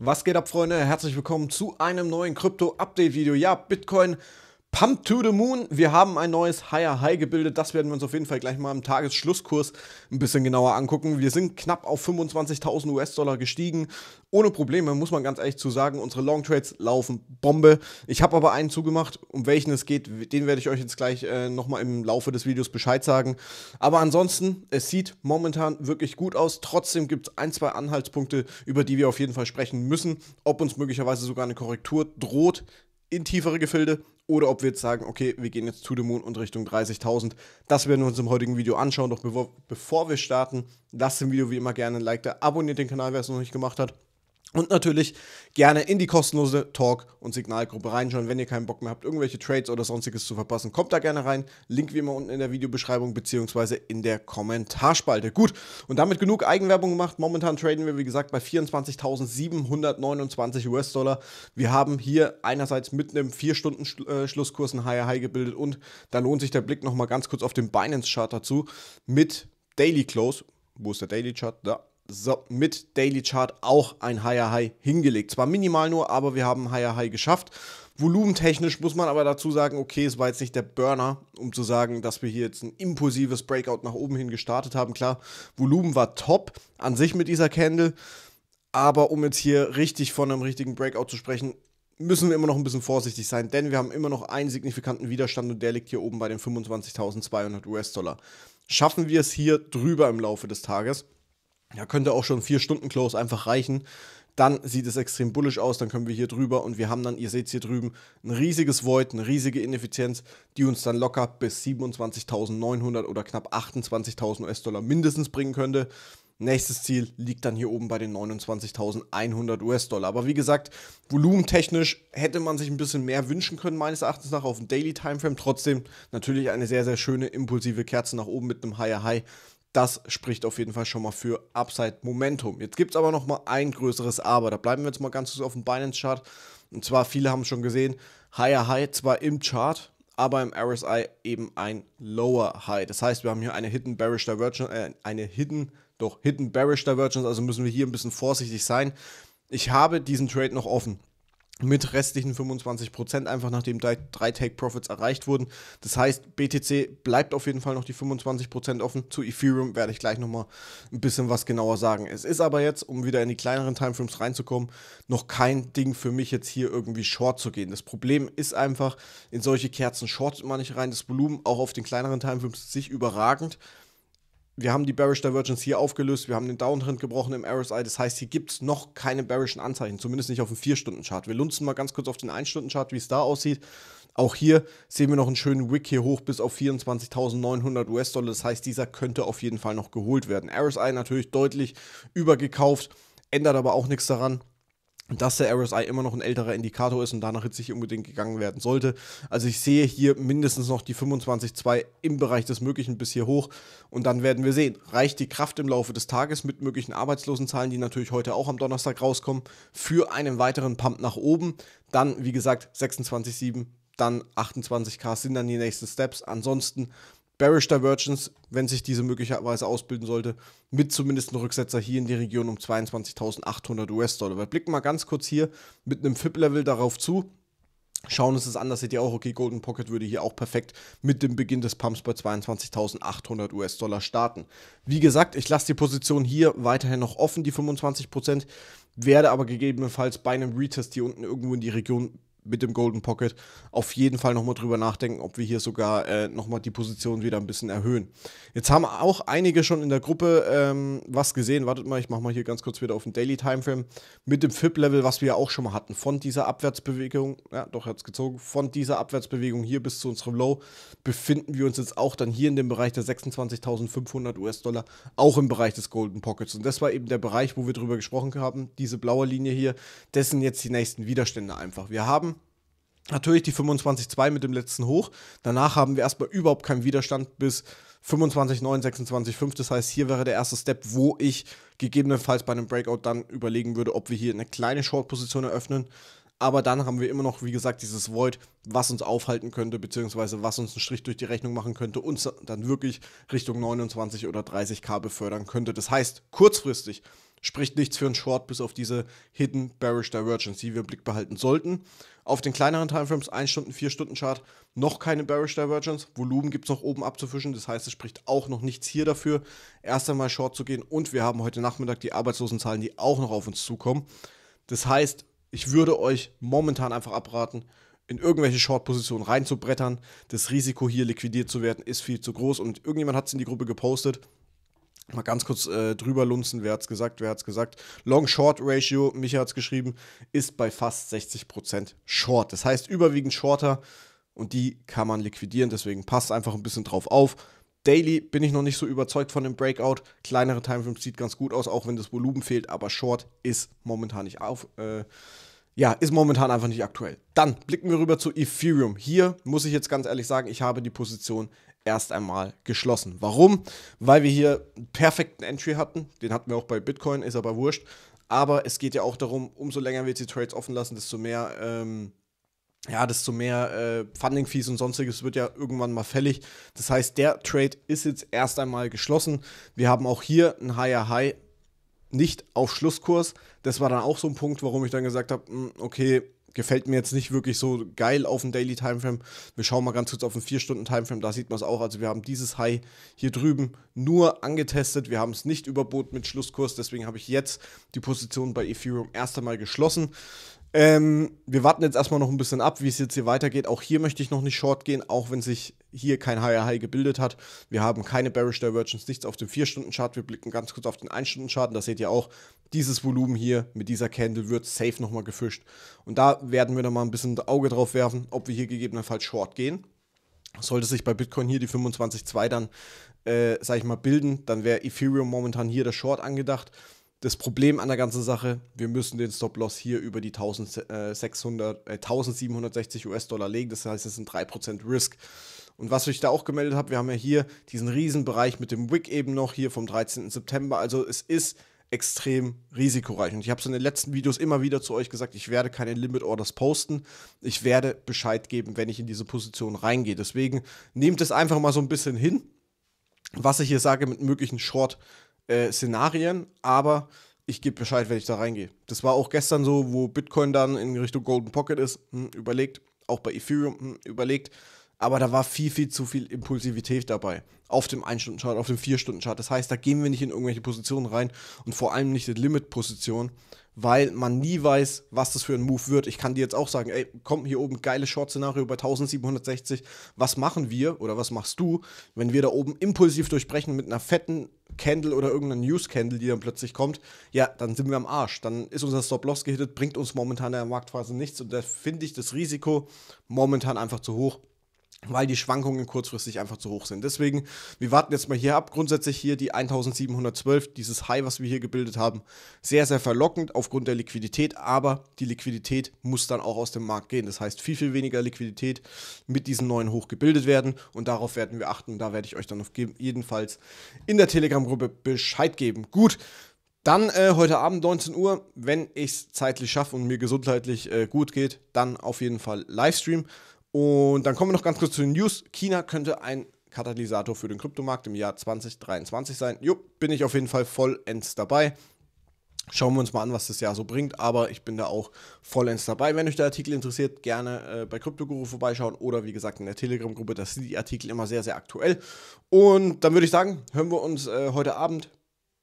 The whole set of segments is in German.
Was geht ab, Freunde? Herzlich willkommen zu einem neuen Krypto-Update-Video. Ja, Bitcoin Pump to the Moon, wir haben ein neues Higher High gebildet. Das werden wir uns auf jeden Fall gleich mal im Tagesschlusskurs ein bisschen genauer angucken. Wir sind knapp auf 25.000 US-Dollar gestiegen. Ohne Probleme, muss man ganz ehrlich zu sagen. Unsere Long Trades laufen Bombe. Ich habe aber einen zugemacht, um welchen es geht. Den werde ich euch jetzt gleich äh, nochmal im Laufe des Videos Bescheid sagen. Aber ansonsten, es sieht momentan wirklich gut aus. Trotzdem gibt es ein, zwei Anhaltspunkte, über die wir auf jeden Fall sprechen müssen. Ob uns möglicherweise sogar eine Korrektur droht, in tiefere Gefilde oder ob wir jetzt sagen, okay, wir gehen jetzt zu dem Mond und Richtung 30.000. Das werden wir uns im heutigen Video anschauen. Doch bevor, bevor wir starten, lasst dem Video wie immer gerne ein Like da, abonniert den Kanal, wer es noch nicht gemacht hat. Und natürlich gerne in die kostenlose Talk- und Signalgruppe reinschauen, wenn ihr keinen Bock mehr habt, irgendwelche Trades oder sonstiges zu verpassen. Kommt da gerne rein. Link wie immer unten in der Videobeschreibung beziehungsweise in der Kommentarspalte. Gut, und damit genug Eigenwerbung gemacht. Momentan traden wir, wie gesagt, bei 24.729 US-Dollar. Wir haben hier einerseits mit einem 4-Stunden-Schlusskurs ein Higher High gebildet und da lohnt sich der Blick nochmal ganz kurz auf den Binance-Chart dazu mit Daily Close. Wo ist der Daily Chart? Da so, mit Daily Chart auch ein Higher High hingelegt. Zwar minimal nur, aber wir haben Higher High geschafft. Volumentechnisch muss man aber dazu sagen, okay, es war jetzt nicht der Burner, um zu sagen, dass wir hier jetzt ein impulsives Breakout nach oben hin gestartet haben. Klar, Volumen war top an sich mit dieser Candle, aber um jetzt hier richtig von einem richtigen Breakout zu sprechen, müssen wir immer noch ein bisschen vorsichtig sein, denn wir haben immer noch einen signifikanten Widerstand und der liegt hier oben bei den 25.200 US-Dollar. Schaffen wir es hier drüber im Laufe des Tages, da könnte auch schon 4 Stunden Close einfach reichen. Dann sieht es extrem bullisch aus, dann können wir hier drüber und wir haben dann, ihr seht es hier drüben, ein riesiges Void, eine riesige Ineffizienz, die uns dann locker bis 27.900 oder knapp 28.000 US-Dollar mindestens bringen könnte. Nächstes Ziel liegt dann hier oben bei den 29.100 US-Dollar. Aber wie gesagt, volumentechnisch hätte man sich ein bisschen mehr wünschen können, meines Erachtens nach, auf dem Daily Timeframe. Trotzdem natürlich eine sehr, sehr schöne, impulsive Kerze nach oben mit einem Higher High das spricht auf jeden Fall schon mal für Upside Momentum. Jetzt gibt es aber noch mal ein größeres Aber. Da bleiben wir jetzt mal ganz kurz auf dem Binance-Chart. Und zwar, viele haben schon gesehen, Higher High zwar im Chart, aber im RSI eben ein Lower High. Das heißt, wir haben hier eine Hidden Bearish Divergence, äh, eine Hidden, doch Hidden Bearish Divergence, also müssen wir hier ein bisschen vorsichtig sein. Ich habe diesen Trade noch offen mit restlichen 25%, einfach nachdem drei, Take-Profits erreicht wurden. Das heißt, BTC bleibt auf jeden Fall noch die 25% offen. Zu Ethereum werde ich gleich nochmal ein bisschen was genauer sagen. Es ist aber jetzt, um wieder in die kleineren Timeframes reinzukommen, noch kein Ding für mich jetzt hier irgendwie short zu gehen. Das Problem ist einfach, in solche Kerzen shortet man nicht rein. Das Volumen auch auf den kleineren Timeframes ist sich überragend wir haben die Bearish Divergence hier aufgelöst, wir haben den Downtrend gebrochen im RSI, das heißt, hier gibt es noch keine bearischen Anzeichen, zumindest nicht auf dem 4-Stunden-Chart. Wir lunzen mal ganz kurz auf den 1-Stunden-Chart, wie es da aussieht. Auch hier sehen wir noch einen schönen Wick hier hoch bis auf 24.900 US-Dollar, das heißt, dieser könnte auf jeden Fall noch geholt werden. RSI natürlich deutlich übergekauft, ändert aber auch nichts daran dass der RSI immer noch ein älterer Indikator ist und danach jetzt nicht unbedingt gegangen werden sollte. Also ich sehe hier mindestens noch die 25.2 im Bereich des Möglichen bis hier hoch und dann werden wir sehen, reicht die Kraft im Laufe des Tages mit möglichen Arbeitslosenzahlen, die natürlich heute auch am Donnerstag rauskommen, für einen weiteren Pump nach oben. Dann, wie gesagt, 26,7, dann 28k sind dann die nächsten Steps. Ansonsten Bearish Divergence, wenn sich diese möglicherweise ausbilden sollte, mit zumindest einem Rücksetzer hier in die Region um 22.800 US-Dollar. Wir blicken mal ganz kurz hier mit einem FIP-Level darauf zu. Schauen uns das an, das seht ihr auch, okay, Golden Pocket würde hier auch perfekt mit dem Beginn des Pumps bei 22.800 US-Dollar starten. Wie gesagt, ich lasse die Position hier weiterhin noch offen, die 25%, werde aber gegebenenfalls bei einem Retest hier unten irgendwo in die Region mit dem Golden Pocket auf jeden Fall nochmal drüber nachdenken, ob wir hier sogar äh, nochmal die Position wieder ein bisschen erhöhen. Jetzt haben auch einige schon in der Gruppe ähm, was gesehen. Wartet mal, ich mache mal hier ganz kurz wieder auf den Daily Timeframe. Mit dem FIP-Level, was wir ja auch schon mal hatten, von dieser Abwärtsbewegung, ja, doch hat es gezogen, von dieser Abwärtsbewegung hier bis zu unserem Low, befinden wir uns jetzt auch dann hier in dem Bereich der 26.500 US-Dollar, auch im Bereich des Golden Pockets. Und das war eben der Bereich, wo wir drüber gesprochen haben, diese blaue Linie hier, das sind jetzt die nächsten Widerstände einfach. Wir haben Natürlich die 25,2 mit dem letzten Hoch. Danach haben wir erstmal überhaupt keinen Widerstand bis 25,9, 26,5. Das heißt, hier wäre der erste Step, wo ich gegebenenfalls bei einem Breakout dann überlegen würde, ob wir hier eine kleine Short-Position eröffnen. Aber dann haben wir immer noch, wie gesagt, dieses Void, was uns aufhalten könnte, beziehungsweise was uns einen Strich durch die Rechnung machen könnte, und dann wirklich Richtung 29 oder 30k befördern könnte. Das heißt, kurzfristig Spricht nichts für einen Short bis auf diese Hidden Bearish Divergence, die wir im Blick behalten sollten. Auf den kleineren Timeframes, 1 Stunden, 4 Stunden Chart, noch keine Bearish Divergence. Volumen gibt es noch oben abzufischen, das heißt, es spricht auch noch nichts hier dafür, erst einmal Short zu gehen. Und wir haben heute Nachmittag die Arbeitslosenzahlen, die auch noch auf uns zukommen. Das heißt, ich würde euch momentan einfach abraten, in irgendwelche Short-Positionen reinzubrettern. Das Risiko hier liquidiert zu werden ist viel zu groß und irgendjemand hat es in die Gruppe gepostet. Mal ganz kurz äh, drüber lunzen, wer hat's gesagt, wer hat's gesagt. Long-Short-Ratio, Micha hat's geschrieben, ist bei fast 60% Short. Das heißt überwiegend Shorter und die kann man liquidieren, deswegen passt einfach ein bisschen drauf auf. Daily bin ich noch nicht so überzeugt von dem Breakout. Kleinere Timeframes sieht ganz gut aus, auch wenn das Volumen fehlt, aber Short ist momentan nicht auf. Äh, ja, ist momentan einfach nicht aktuell. Dann blicken wir rüber zu Ethereum. Hier muss ich jetzt ganz ehrlich sagen, ich habe die Position erst einmal geschlossen. Warum? Weil wir hier einen perfekten Entry hatten. Den hatten wir auch bei Bitcoin, ist aber wurscht. Aber es geht ja auch darum, umso länger wir die Trades offen lassen, desto mehr, ähm, ja, desto mehr äh, Funding-Fees und sonstiges wird ja irgendwann mal fällig. Das heißt, der Trade ist jetzt erst einmal geschlossen. Wir haben auch hier ein Higher High nicht auf Schlusskurs. Das war dann auch so ein Punkt, warum ich dann gesagt habe, hm, okay, gefällt mir jetzt nicht wirklich so geil auf dem Daily Timeframe. Wir schauen mal ganz kurz auf den 4-Stunden-Timeframe, da sieht man es auch. Also wir haben dieses High hier drüben nur angetestet. Wir haben es nicht überboten mit Schlusskurs, deswegen habe ich jetzt die Position bei Ethereum erst einmal geschlossen. Ähm, wir warten jetzt erstmal noch ein bisschen ab, wie es jetzt hier weitergeht. Auch hier möchte ich noch nicht short gehen, auch wenn sich hier kein Higher High gebildet hat. Wir haben keine Bearish Divergence, nichts auf dem 4-Stunden-Chart. Wir blicken ganz kurz auf den 1-Stunden-Chart. Da seht ihr auch, dieses Volumen hier mit dieser Candle wird safe nochmal gefischt. Und da werden wir nochmal ein bisschen Auge drauf werfen, ob wir hier gegebenenfalls Short gehen. Sollte sich bei Bitcoin hier die 25.2 dann, äh, sag ich mal, bilden, dann wäre Ethereum momentan hier der Short angedacht. Das Problem an der ganzen Sache, wir müssen den Stop-Loss hier über die 1600, äh, 1760 äh, US-Dollar legen. Das heißt, es sind 3% Risk. Und was ich da auch gemeldet habe, wir haben ja hier diesen Riesenbereich mit dem Wick eben noch hier vom 13. September. Also es ist extrem risikoreich. Und ich habe es in den letzten Videos immer wieder zu euch gesagt, ich werde keine Limit Orders posten. Ich werde Bescheid geben, wenn ich in diese Position reingehe. Deswegen nehmt es einfach mal so ein bisschen hin, was ich hier sage mit möglichen Short-Szenarien. Äh, aber ich gebe Bescheid, wenn ich da reingehe. Das war auch gestern so, wo Bitcoin dann in Richtung Golden Pocket ist. Hm, überlegt. Auch bei Ethereum hm, überlegt aber da war viel, viel zu viel Impulsivität dabei. Auf dem 1-Stunden-Chart, auf dem 4-Stunden-Chart. Das heißt, da gehen wir nicht in irgendwelche Positionen rein und vor allem nicht in Limit-Positionen, weil man nie weiß, was das für ein Move wird. Ich kann dir jetzt auch sagen, ey, komm, hier oben geiles Short-Szenario bei 1760. Was machen wir oder was machst du, wenn wir da oben impulsiv durchbrechen mit einer fetten Candle oder irgendeiner News-Candle, die dann plötzlich kommt? Ja, dann sind wir am Arsch. Dann ist unser Stop-Loss gehittet, bringt uns momentan in der Marktphase nichts und da finde ich das Risiko momentan einfach zu hoch weil die Schwankungen kurzfristig einfach zu hoch sind. Deswegen, wir warten jetzt mal hier ab. Grundsätzlich hier die 1712, dieses High, was wir hier gebildet haben, sehr, sehr verlockend aufgrund der Liquidität, aber die Liquidität muss dann auch aus dem Markt gehen. Das heißt, viel, viel weniger Liquidität mit diesem neuen Hoch gebildet werden und darauf werden wir achten. Da werde ich euch dann auf jedenfalls in der Telegram-Gruppe Bescheid geben. Gut, dann äh, heute Abend 19 Uhr, wenn ich es zeitlich schaffe und mir gesundheitlich äh, gut geht, dann auf jeden Fall Livestream. Und dann kommen wir noch ganz kurz zu den News. China könnte ein Katalysator für den Kryptomarkt im Jahr 2023 sein. Jo, bin ich auf jeden Fall vollends dabei. Schauen wir uns mal an, was das Jahr so bringt, aber ich bin da auch vollends dabei. Wenn euch der Artikel interessiert, gerne äh, bei CryptoGuru vorbeischauen oder wie gesagt in der Telegram-Gruppe, da sind die Artikel immer sehr, sehr aktuell. Und dann würde ich sagen, hören wir uns äh, heute Abend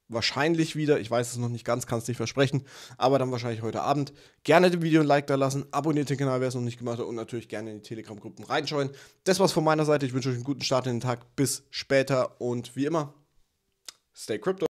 wahrscheinlich wieder, ich weiß es noch nicht ganz, kann es nicht versprechen, aber dann wahrscheinlich heute Abend. Gerne dem Video ein Like da lassen, abonniert den Kanal, wer es noch nicht gemacht hat und natürlich gerne in die Telegram-Gruppen reinschauen. Das war's von meiner Seite. Ich wünsche euch einen guten Start in den Tag. Bis später und wie immer, stay crypto.